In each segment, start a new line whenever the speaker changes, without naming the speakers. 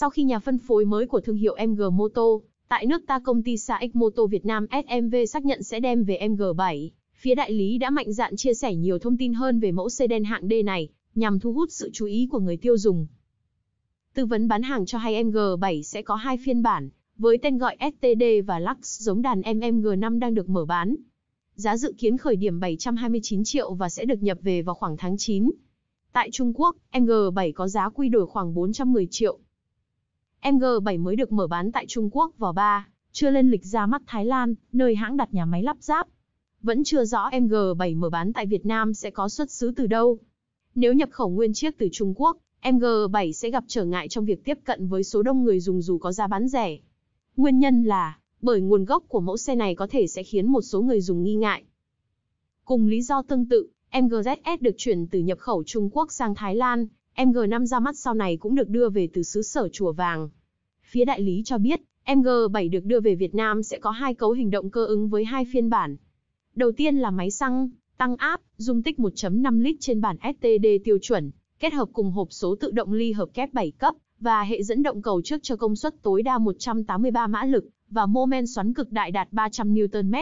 Sau khi nhà phân phối mới của thương hiệu MG Moto, tại nước ta công ty SAX Moto Việt Nam SMV xác nhận sẽ đem về MG7, phía đại lý đã mạnh dạn chia sẻ nhiều thông tin hơn về mẫu sedan hạng D này, nhằm thu hút sự chú ý của người tiêu dùng. Tư vấn bán hàng cho hay MG7 sẽ có hai phiên bản, với tên gọi STD và Lux giống đàn MMG5 đang được mở bán. Giá dự kiến khởi điểm 729 triệu và sẽ được nhập về vào khoảng tháng 9. Tại Trung Quốc, MG7 có giá quy đổi khoảng 410 triệu, MG7 mới được mở bán tại Trung Quốc vào 3, chưa lên lịch ra mắt Thái Lan, nơi hãng đặt nhà máy lắp ráp. Vẫn chưa rõ MG7 mở bán tại Việt Nam sẽ có xuất xứ từ đâu. Nếu nhập khẩu nguyên chiếc từ Trung Quốc, MG7 sẽ gặp trở ngại trong việc tiếp cận với số đông người dùng dù có giá bán rẻ. Nguyên nhân là bởi nguồn gốc của mẫu xe này có thể sẽ khiến một số người dùng nghi ngại. Cùng lý do tương tự, MGZS được chuyển từ nhập khẩu Trung Quốc sang Thái Lan, MG5 ra mắt sau này cũng được đưa về từ xứ sở Chùa Vàng. Phía đại lý cho biết, MG7 được đưa về Việt Nam sẽ có hai cấu hình động cơ ứng với hai phiên bản. Đầu tiên là máy xăng, tăng áp, dung tích 1.5 lít trên bản STD tiêu chuẩn, kết hợp cùng hộp số tự động ly hợp kép 7 cấp và hệ dẫn động cầu trước cho công suất tối đa 183 mã lực và mô men xoắn cực đại đạt 300 Nm.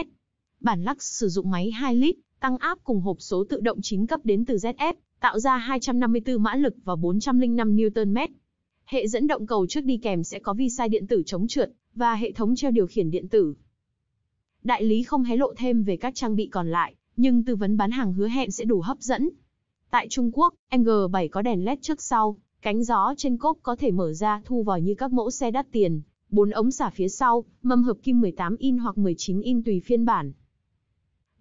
Bản Lux sử dụng máy 2 lít, tăng áp cùng hộp số tự động 9 cấp đến từ ZF tạo ra 254 mã lực và 405 Nm. Hệ dẫn động cầu trước đi kèm sẽ có vi sai điện tử chống trượt và hệ thống treo điều khiển điện tử. Đại lý không hé lộ thêm về các trang bị còn lại, nhưng tư vấn bán hàng hứa hẹn sẽ đủ hấp dẫn. Tại Trung Quốc, MG7 có đèn LED trước sau, cánh gió trên cốp có thể mở ra thu vòi như các mẫu xe đắt tiền, bốn ống xả phía sau, mâm hợp kim 18 in hoặc 19 in tùy phiên bản.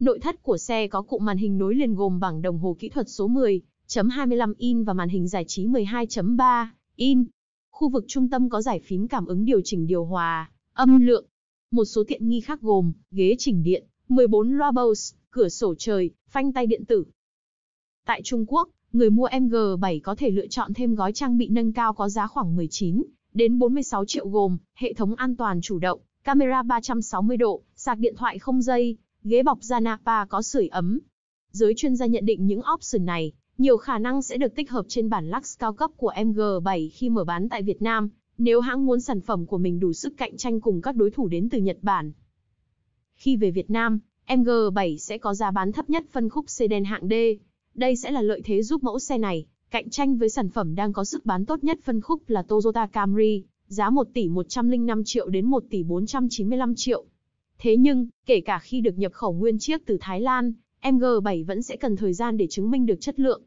Nội thất của xe có cụm màn hình nối liền gồm bảng đồng hồ kỹ thuật số 10.25 in và màn hình giải trí 12.3 in. Khu vực trung tâm có giải phím cảm ứng điều chỉnh điều hòa, âm lượng. Một số tiện nghi khác gồm ghế chỉnh điện, 14 loa Bose, cửa sổ trời, phanh tay điện tử. Tại Trung Quốc, người mua MG7 có thể lựa chọn thêm gói trang bị nâng cao có giá khoảng 19 đến 46 triệu gồm hệ thống an toàn chủ động, camera 360 độ, sạc điện thoại không dây, ghế bọc da Napa có sưởi ấm. Giới chuyên gia nhận định những option này, nhiều khả năng sẽ được tích hợp trên bản Lux cao cấp của MG7 khi mở bán tại Việt Nam, nếu hãng muốn sản phẩm của mình đủ sức cạnh tranh cùng các đối thủ đến từ Nhật Bản. Khi về Việt Nam, MG7 sẽ có giá bán thấp nhất phân khúc sedan hạng D. Đây sẽ là lợi thế giúp mẫu xe này cạnh tranh với sản phẩm đang có sức bán tốt nhất phân khúc là Toyota Camry, giá 1 tỷ 105 triệu đến 1 tỷ 495 triệu. Thế nhưng, kể cả khi được nhập khẩu nguyên chiếc từ Thái Lan, MG7 vẫn sẽ cần thời gian để chứng minh được chất lượng.